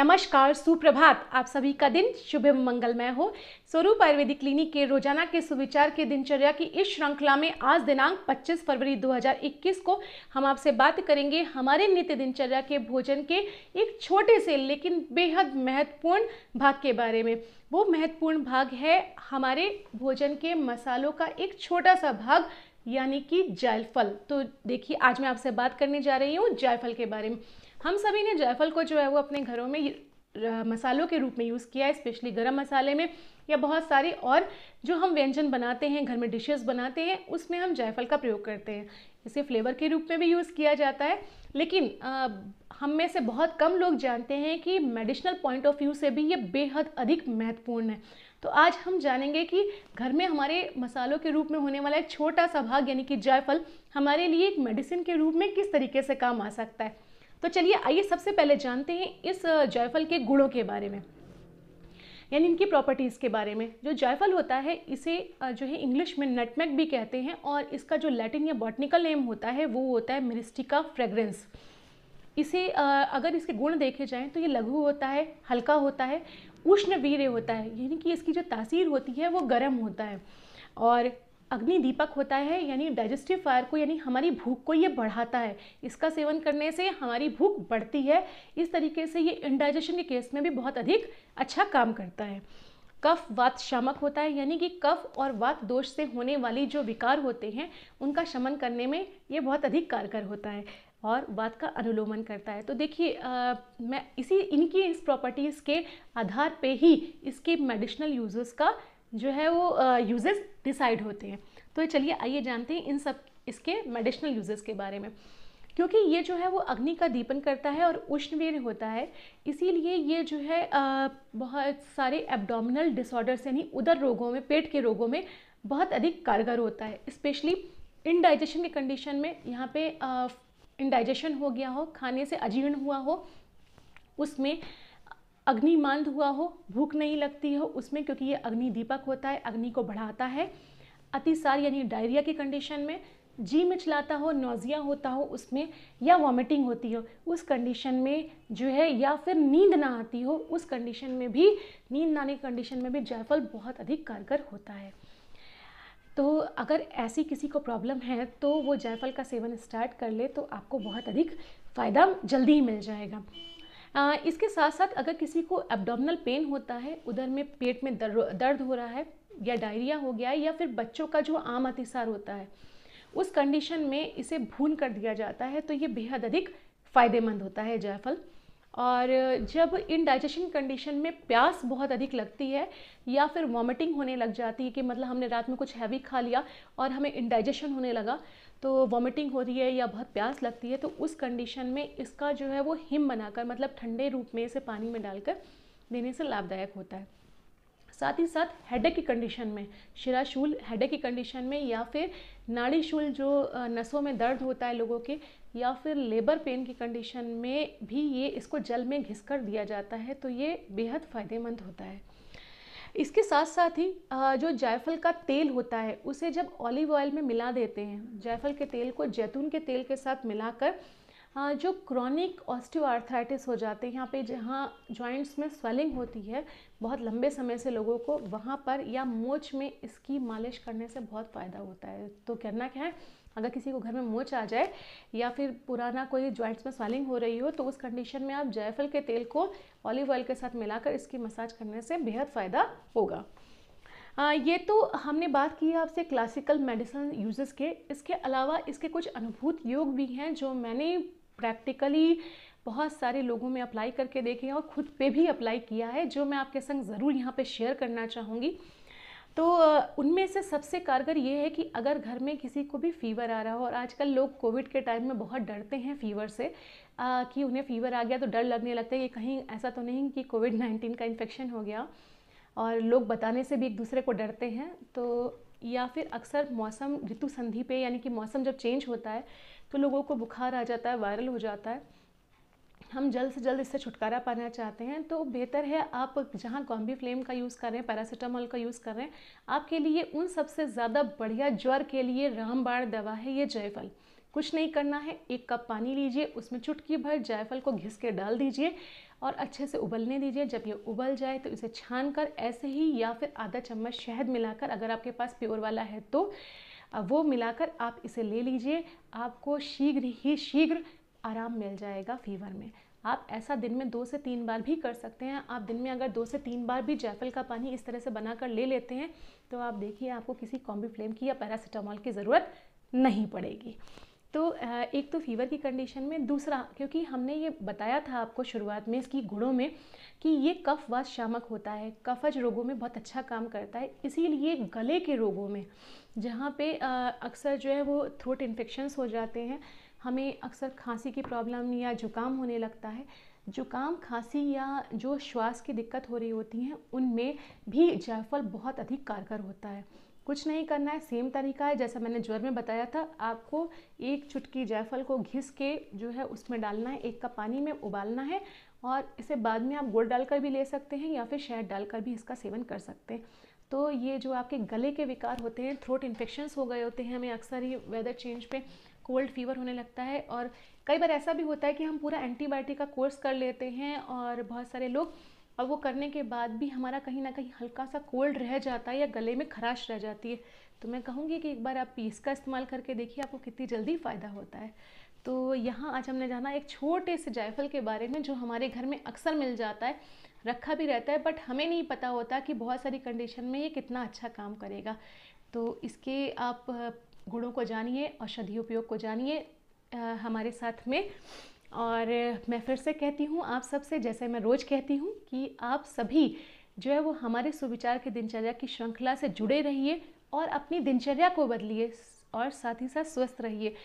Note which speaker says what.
Speaker 1: नमस्कार सुप्रभात आप सभी का दिन शुभ मंगलमय हो स्वरूप आयुर्वेदिक क्लिनिक के रोजाना के सुविचार के दिनचर्या की इस श्रृंखला में आज दिनांक 25 फरवरी 2021 को हम आपसे बात करेंगे हमारे नित्य दिनचर्या के भोजन के एक छोटे से लेकिन बेहद महत्वपूर्ण भाग के बारे में वो महत्वपूर्ण भाग है हमारे भोजन के मसालों का एक छोटा सा भाग यानी कि जायफल तो देखिए आज मैं आपसे बात करने जा रही हूँ जायफल के बारे में हम सभी ने जायफल को जो है वो अपने घरों में मसालों के रूप में यूज़ किया है स्पेशली गरम मसाले में या बहुत सारे और जो हम व्यंजन बनाते हैं घर में डिशेस बनाते हैं उसमें हम जायफल का प्रयोग करते हैं इसे फ्लेवर के रूप में भी यूज़ किया जाता है लेकिन आ, हम में से बहुत कम लोग जानते हैं कि मेडिसिनल पॉइंट ऑफ व्यू से भी ये बेहद अधिक महत्वपूर्ण है तो आज हम जानेंगे कि घर में हमारे मसालों के रूप में होने वाला एक छोटा सा भाग यानी कि जायफल हमारे लिए एक मेडिसिन के रूप में किस तरीके से काम आ सकता है तो चलिए आइए सबसे पहले जानते हैं इस जायफल के गुणों के बारे में यानी इनकी प्रॉपर्टीज़ के बारे में जो जायफल होता है इसे जो है इंग्लिश में नटमैक भी कहते हैं और इसका जो लैटिन या बॉटनिकल नेम होता है वो होता है मिरिस्टिका फ्रेगरेंस इसे अगर इसके गुण देखे जाएं तो ये लघु होता है हल्का होता है उष्ण वीर होता है यानी कि इसकी जो तासीर होती है वो गर्म होता है और अग्नि दीपक होता है यानी डाइजेस्टिव फायर को यानी हमारी भूख को ये बढ़ाता है इसका सेवन करने से हमारी भूख बढ़ती है इस तरीके से ये इनडाइजेशन के केस में भी बहुत अधिक अच्छा काम करता है कफ वात शामक होता है यानी कि कफ और वात दोष से होने वाली जो विकार होते हैं उनका शमन करने में ये बहुत अधिक कारगर होता है और बात का अनुलोमन करता है तो देखिए मैं इसी इनकी इस प्रॉपर्टीज़ के आधार पे ही इसके मेडिसिनल यूजेस का जो है वो यूजेस डिसाइड होते हैं तो चलिए आइए जानते हैं इन सब इसके मेडिसिनल यूजेस के बारे में क्योंकि ये जो है वो अग्नि का दीपन करता है और उष्णवीर होता है इसीलिए ये जो है आ, बहुत सारे एब्डोमिनल डिसऑर्डर्स यानी उदर रोगों में पेट के रोगों में बहुत अधिक कारगर होता है स्पेशली इनडाइजेशन के कंडीशन में यहाँ पे इंडाइजेशन हो गया हो खाने से अजीर्ण हुआ हो उसमें अग्निमांद हुआ हो भूख नहीं लगती हो उसमें क्योंकि ये अग्नि दीपक होता है अग्नि को बढ़ाता है अतिसार यानी डायरिया की कंडीशन में जी मिचलाता हो नोजिया होता हो उसमें या वॉमिटिंग होती हो उस कंडीशन में जो है या फिर नींद ना आती हो उस कंडीशन में भी नींद ना आने की कंडीशन में भी जायफल बहुत अधिक कारगर होता है तो अगर ऐसी किसी को प्रॉब्लम है तो वो जायफल का सेवन स्टार्ट कर ले तो आपको बहुत अधिक फ़ायदा जल्दी ही मिल जाएगा आ, इसके साथ साथ अगर किसी को एब्डोमिनल पेन होता है उधर में पेट में दर, दर्द हो रहा है या डायरिया हो गया है या फिर बच्चों का जो आम अतिसार होता है उस कंडीशन में इसे भून कर दिया जाता है तो ये बेहद अधिक फ़ायदेमंद होता है जायफल और जब इन डाइजेशन कंडीशन में प्यास बहुत अधिक लगती है या फिर वॉमिटिंग होने लग जाती है कि मतलब हमने रात में कुछ हैवी खा लिया और हमें इनडाइजेशन होने लगा तो वॉमिटिंग हो रही है या बहुत प्यास लगती है तो उस कंडीशन में इसका जो है वो हिम बनाकर मतलब ठंडे रूप में इसे पानी में डालकर देने से लाभदायक होता है साथ ही साथ हेडेक की कंडीशन में शिराशूल हेडेक की कंडीशन में या फिर नाड़ी शूल जो नसों में दर्द होता है लोगों के या फिर लेबर पेन की कंडीशन में भी ये इसको जल में घिस कर दिया जाता है तो ये बेहद फ़ायदेमंद होता है इसके साथ साथ ही जो जायफल का तेल होता है उसे जब ऑलिव ऑयल में मिला देते हैं जायफल के तेल को जैतून के तेल के साथ मिलाकर जो क्रॉनिक ऑस्टियोआर्थराइटिस हो जाते हैं यहाँ पे जहाँ जॉइंट्स में स्वेलिंग होती है बहुत लंबे समय से लोगों को वहाँ पर या मोच में इसकी मालिश करने से बहुत फ़ायदा होता है तो करना क्या है अगर किसी को घर में मोच आ जाए या फिर पुराना कोई ज्वाइंट्स में स्वेलिंग हो रही हो तो उस कंडीशन में आप जायफल के तेल को ऑलिव ऑयल के साथ मिलाकर इसकी मसाज करने से बेहद फ़ायदा होगा आ, ये तो हमने बात की है आपसे क्लासिकल मेडिसिन यूजेस के इसके अलावा इसके कुछ अनुभूत योग भी हैं जो मैंने प्रैक्टिकली बहुत सारे लोगों में अप्लाई करके देखे हैं और ख़ुद पे भी अप्लाई किया है जो मैं आपके संग ज़रूर यहाँ पे शेयर करना चाहूँगी तो उनमें से सबसे कारगर ये है कि अगर घर में किसी को भी फीवर आ रहा हो और आजकल लोग कोविड के टाइम में बहुत डरते हैं फीवर से आ, कि उन्हें फीवर आ गया तो डर लगने लगता है कि कहीं ऐसा तो नहीं कि कोविड नाइन्टीन का इन्फेक्शन हो गया और लोग बताने से भी एक दूसरे को डरते हैं तो या फिर अक्सर मौसम ऋतु संधि पे यानी कि मौसम जब चेंज होता है तो लोगों को बुखार आ जाता है वायरल हो जाता है हम जल्द से जल्द इससे छुटकारा पाना चाहते हैं तो बेहतर है आप जहाँ कॉम्बी फ्लेम का यूज़ कर रहे हैं पैरासीटामोल का यूज़ कर रहे हैं आपके लिए उन सबसे ज़्यादा बढ़िया ज्वर के लिए रामबाण दवा है ये जयफल कुछ नहीं करना है एक कप पानी लीजिए उसमें चुटकी भर जायफल को घिस के डाल दीजिए और अच्छे से उबलने दीजिए जब ये उबल जाए तो इसे छान कर ऐसे ही या फिर आधा चम्मच शहद मिलाकर अगर आपके पास प्योर वाला है तो वो मिलाकर आप इसे ले लीजिए आपको शीघ्र ही शीघ्र आराम मिल जाएगा फीवर में आप ऐसा दिन में दो से तीन बार भी कर सकते हैं आप दिन में अगर दो से तीन बार भी जैफल का पानी इस तरह से बनाकर ले लेते हैं तो आप देखिए आपको किसी कॉम्बी फ्लेम की या पैरासीटामॉल की ज़रूरत नहीं पड़ेगी तो एक तो फीवर की कंडीशन में दूसरा क्योंकि हमने ये बताया था आपको शुरुआत में इसकी गुणों में कि ये कफ व शामक होता है कफज रोगों में बहुत अच्छा काम करता है इसीलिए गले के रोगों में जहाँ पे अक्सर जो है वो थ्रोट इन्फेक्शन्स हो जाते हैं हमें अक्सर खांसी की प्रॉब्लम या जुकाम होने लगता है जुकाम खांसी या जो श्वास की दिक्कत हो रही होती हैं उनमें भी जायफल बहुत अधिक कारगर होता है कुछ नहीं करना है सेम तरीका है जैसा मैंने ज्वर में बताया था आपको एक चुटकी जायफल को घिस के जो है उसमें डालना है एक कप पानी में उबालना है और इसे बाद में आप गुड़ डालकर भी ले सकते हैं या फिर शहद डालकर भी इसका सेवन कर सकते हैं तो ये जो आपके गले के विकार होते हैं थ्रोट इन्फेक्शन्स हो गए होते हैं हमें अक्सर ही वेदर चेंज पे कोल्ड फीवर होने लगता है और कई बार ऐसा भी होता है कि हम पूरा एंटीबायोटिक का कोर्स कर लेते हैं और बहुत सारे लोग और वो करने के बाद भी हमारा कहीं ना कहीं हल्का सा कोल्ड रह जाता है या गले में खराश रह जाती है तो मैं कहूँगी कि एक बार आप पीस का इस्तेमाल करके देखिए आपको कितनी जल्दी फ़ायदा होता है तो यहाँ आज हमने जाना एक छोटे से जायफल के बारे में जो हमारे घर में अक्सर मिल जाता है रखा भी रहता है बट हमें नहीं पता होता कि बहुत सारी कंडीशन में ये कितना अच्छा काम करेगा तो इसके आप गुणों को जानिए औषधि उपयोग को जानिए हमारे साथ में और मैं फिर से कहती हूँ आप सबसे जैसे मैं रोज़ कहती हूँ कि आप सभी जो है वो हमारे सुविचार के दिनचर्या की श्रृंखला से जुड़े रहिए और अपनी दिनचर्या को बदलिए और साथ ही साथ स्वस्थ रहिए